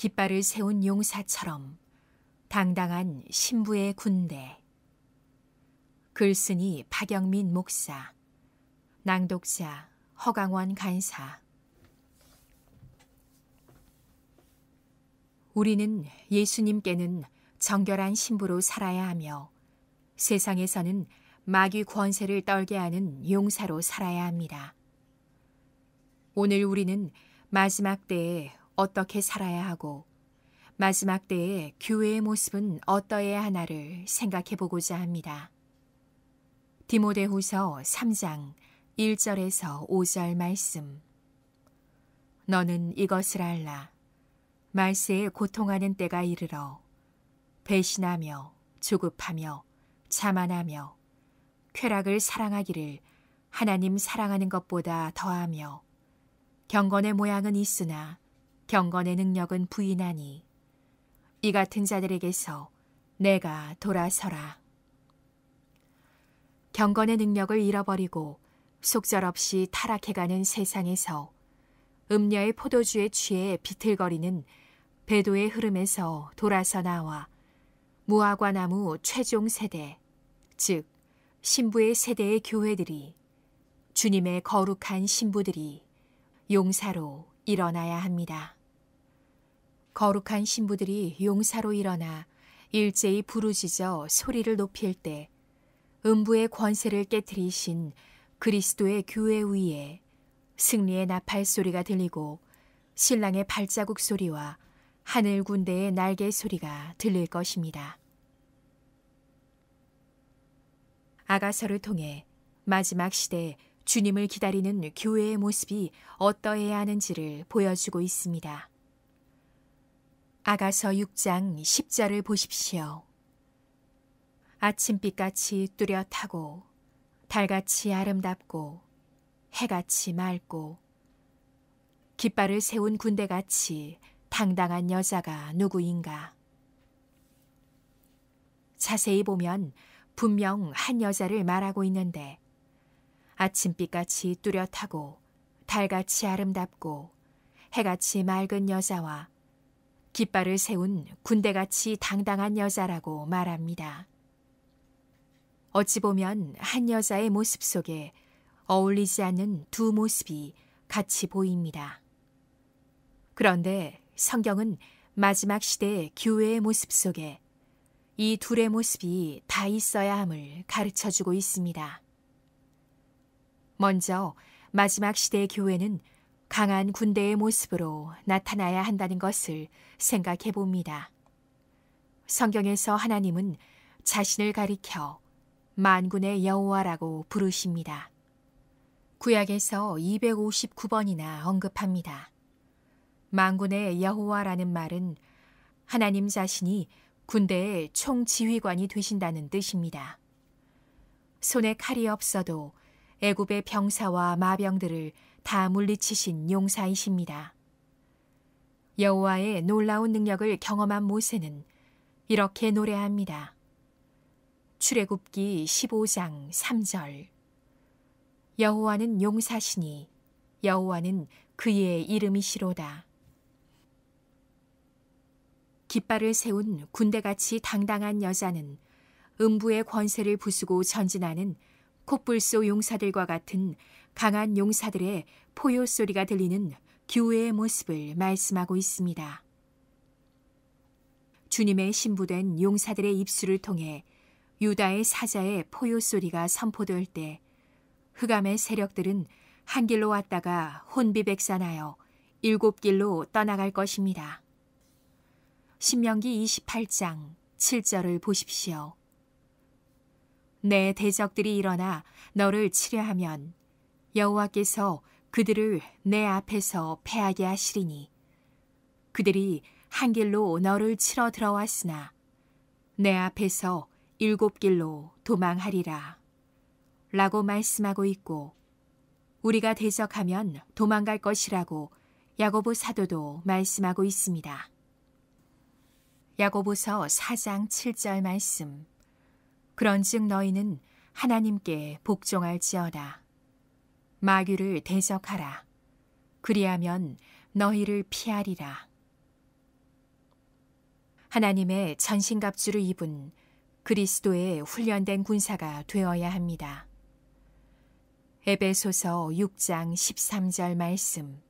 깃발을 세운 용사처럼 당당한 신부의 군대. 글쓴이 박영민 목사, 낭독자 허강원 간사. 우리는 예수님께는 정결한 신부로 살아야 하며 세상에서는 마귀 권세를 떨게 하는 용사로 살아야 합니다. 오늘 우리는 마지막 때에 어떻게 살아야 하고 마지막 때에 교회의 모습은 어떠해야 하나를 생각해 보고자 합니다. 디모데후서 3장 1절에서 5절 말씀 너는 이것을 알라 말세에 고통하는 때가 이르러 배신하며 조급하며 자만하며 쾌락을 사랑하기를 하나님 사랑하는 것보다 더하며 경건의 모양은 있으나 경건의 능력은 부인하니 이 같은 자들에게서 내가 돌아서라. 경건의 능력을 잃어버리고 속절없이 타락해가는 세상에서 음녀의 포도주에 취해 비틀거리는 배도의 흐름에서 돌아서 나와 무화과나무 최종 세대, 즉 신부의 세대의 교회들이 주님의 거룩한 신부들이 용사로 일어나야 합니다. 거룩한 신부들이 용사로 일어나 일제히 부르짖어 소리를 높일 때 음부의 권세를 깨뜨리신 그리스도의 교회 위에 승리의 나팔 소리가 들리고 신랑의 발자국 소리와 하늘 군대의 날개 소리가 들릴 것입니다. 아가서를 통해 마지막 시대 주님을 기다리는 교회의 모습이 어떠해야 하는지를 보여주고 있습니다. 아가서 6장 10절을 보십시오. 아침빛같이 뚜렷하고 달같이 아름답고 해같이 맑고 깃발을 세운 군대같이 당당한 여자가 누구인가. 자세히 보면 분명 한 여자를 말하고 있는데 아침빛같이 뚜렷하고 달같이 아름답고 해같이 맑은 여자와 깃발을 세운 군대같이 당당한 여자라고 말합니다. 어찌 보면 한 여자의 모습 속에 어울리지 않는 두 모습이 같이 보입니다. 그런데 성경은 마지막 시대 교회의 모습 속에 이 둘의 모습이 다 있어야 함을 가르쳐 주고 있습니다. 먼저 마지막 시대 교회는 강한 군대의 모습으로 나타나야 한다는 것을 생각해 봅니다. 성경에서 하나님은 자신을 가리켜 만군의 여호와라고 부르십니다. 구약에서 259번이나 언급합니다. 만군의 여호와라는 말은 하나님 자신이 군대의 총지휘관이 되신다는 뜻입니다. 손에 칼이 없어도 애굽의 병사와 마병들을 다 물리치신 용사이십니다. 여호와의 놀라운 능력을 경험한 모세는 이렇게 노래합니다. 출애굽기 15장 3절 여호와는 용사시니 여호와는 그의 이름이시로다. 깃발을 세운 군대같이 당당한 여자는 음부의 권세를 부수고 전진하는 콧불소 용사들과 같은 강한 용사들의 포효 소리가 들리는 교회의 모습을 말씀하고 있습니다. 주님의 신부된 용사들의 입술을 통해 유다의 사자의 포효 소리가 선포될 때 흑암의 세력들은 한 길로 왔다가 혼비백산하여 일곱 길로 떠나갈 것입니다. 신명기 28장 7절을 보십시오. 내 대적들이 일어나 너를 치려하면 여호와께서 그들을 내 앞에서 패하게 하시리니 그들이 한 길로 너를 치러 들어왔으나 내 앞에서 일곱 길로 도망하리라 라고 말씀하고 있고 우리가 대적하면 도망갈 것이라고 야고보 사도도 말씀하고 있습니다. 야고보서 4장 7절 말씀 그런즉 너희는 하나님께 복종할지어다 마귀를 대적하라. 그리하면 너희를 피하리라. 하나님의 전신갑주를 입은 그리스도의 훈련된 군사가 되어야 합니다. 에베소서 6장 13절 말씀.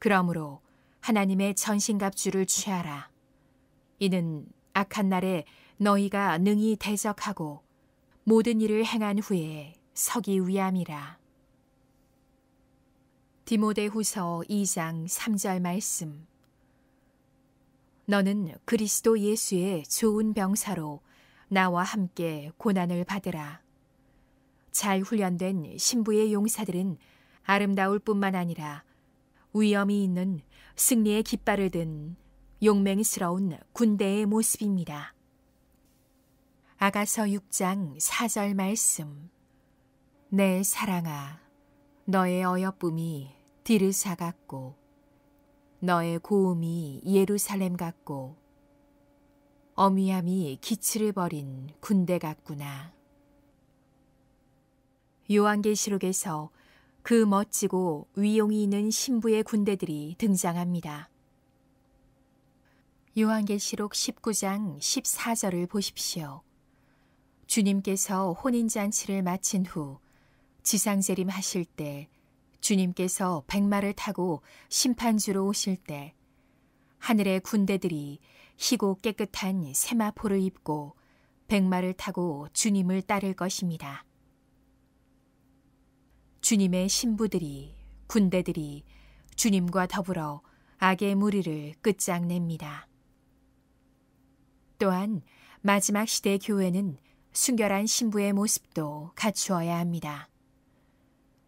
그러므로 하나님의 전신갑주를 취하라. 이는 악한 날에 너희가 능히 대적하고 모든 일을 행한 후에 서기 위함이라. 디모데후서 2장 3절 말씀 너는 그리스도 예수의 좋은 병사로 나와 함께 고난을 받으라. 잘 훈련된 신부의 용사들은 아름다울 뿐만 아니라 위엄이 있는 승리의 깃발을 든 용맹스러운 군대의 모습입니다. 아가서 6장 4절 말씀 내 사랑아, 너의 어여쁨이 디르사 같고 너의 고음이 예루살렘 같고 어미함이 기치를 버린 군대 같구나. 요한계시록에서 그 멋지고 위용이 있는 신부의 군대들이 등장합니다. 요한계시록 19장 14절을 보십시오. 주님께서 혼인잔치를 마친 후 지상재림 하실 때 주님께서 백마를 타고 심판주로 오실 때 하늘의 군대들이 희고 깨끗한 세마포를 입고 백마를 타고 주님을 따를 것입니다. 주님의 신부들이 군대들이 주님과 더불어 악의 무리를 끝장냅니다. 또한 마지막 시대 교회는 순결한 신부의 모습도 갖추어야 합니다.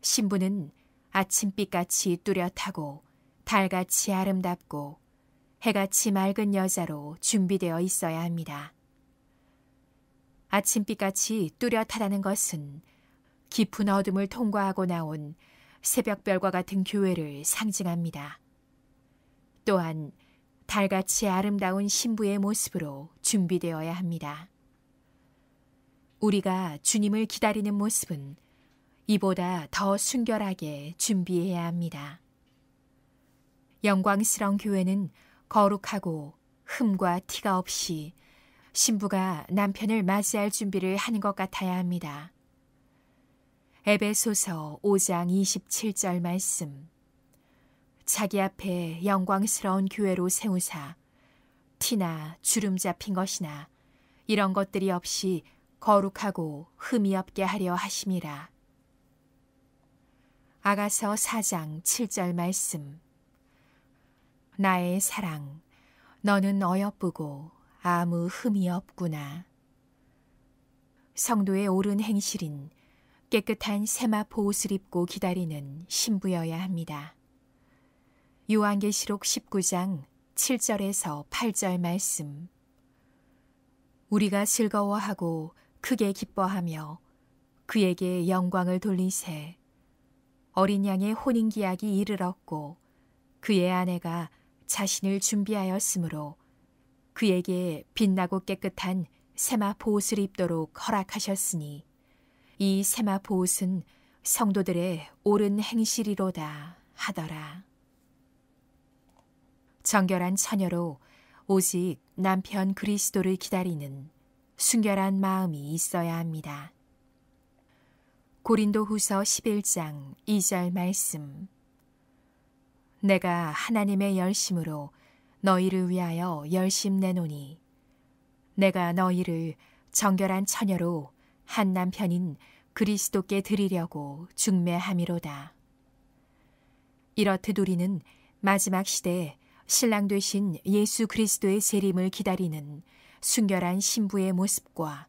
신부는 아침빛같이 뚜렷하고 달같이 아름답고 해같이 맑은 여자로 준비되어 있어야 합니다. 아침빛같이 뚜렷하다는 것은 깊은 어둠을 통과하고 나온 새벽별과 같은 교회를 상징합니다. 또한 달같이 아름다운 신부의 모습으로 준비되어야 합니다. 우리가 주님을 기다리는 모습은 이보다 더 순결하게 준비해야 합니다. 영광스러운 교회는 거룩하고 흠과 티가 없이 신부가 남편을 맞이할 준비를 하는 것 같아야 합니다. 에베소서 5장 27절 말씀 자기 앞에 영광스러운 교회로 세우사 티나 주름 잡힌 것이나 이런 것들이 없이 거룩하고 흠이 없게 하려 하심이라. 아가서 4장 7절 말씀 나의 사랑 너는 어여쁘고 아무 흠이 없구나 성도의 옳은 행실인 깨끗한 세마포 옷을 입고 기다리는 신부여야 합니다. 요한계시록 19장 7절에서 8절 말씀 우리가 즐거워하고 크게 기뻐하며 그에게 영광을 돌리세 어린 양의 혼인기약이 이르렀고 그의 아내가 자신을 준비하였으므로 그에게 빛나고 깨끗한 세마 보옷을 입도록 허락하셨으니 이 세마 보옷은 성도들의 옳은 행실이로다 하더라. 정결한 처녀로 오직 남편 그리스도를 기다리는 순결한 마음이 있어야 합니다. 고린도 후서 11장 2절 말씀 내가 하나님의 열심으로 너희를 위하여 열심 내노니 내가 너희를 정결한 처녀로 한 남편인 그리스도께 드리려고 중매함이로다. 이렇듯 우리는 마지막 시대에 신랑 되신 예수 그리스도의 재림을 기다리는 순결한 신부의 모습과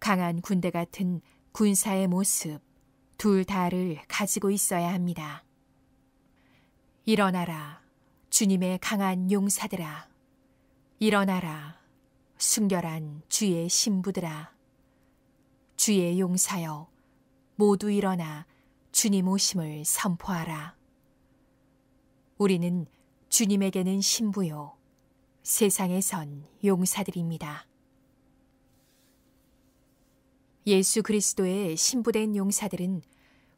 강한 군대 같은 군사의 모습, 둘 다를 가지고 있어야 합니다. 일어나라, 주님의 강한 용사들아. 일어나라, 순결한 주의 신부들아. 주의 용사여, 모두 일어나 주님 오심을 선포하라. 우리는 주님에게는 신부요, 세상에선 용사들입니다. 예수 그리스도의 신부된 용사들은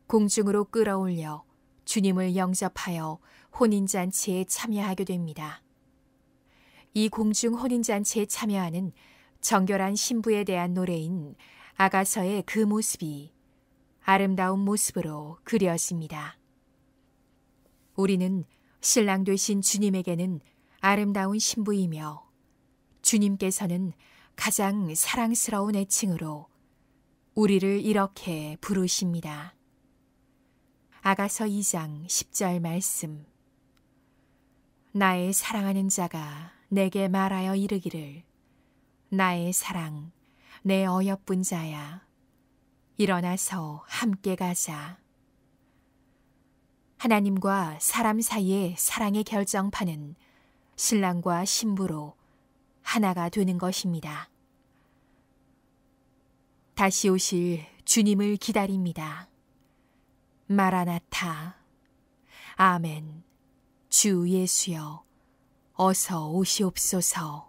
공중으로 끌어올려 주님을 영접하여 혼인잔치에 참여하게 됩니다. 이 공중 혼인잔치에 참여하는 정결한 신부에 대한 노래인 아가서의 그 모습이 아름다운 모습으로 그려집니다. 우리는 신랑 되신 주님에게는 아름다운 신부이며 주님께서는 가장 사랑스러운 애칭으로 우리를 이렇게 부르십니다. 아가서 2장 10절 말씀. 나의 사랑하는 자가 내게 말하여 이르기를 나의 사랑 내 어여쁜 자야 일어나서 함께 가자. 하나님과 사람 사이의 사랑의 결정판은 신랑과 신부로 하나가 되는 것입니다. 다시 오실 주님을 기다립니다. 마라나타. 아멘. 주 예수여, 어서 오시옵소서.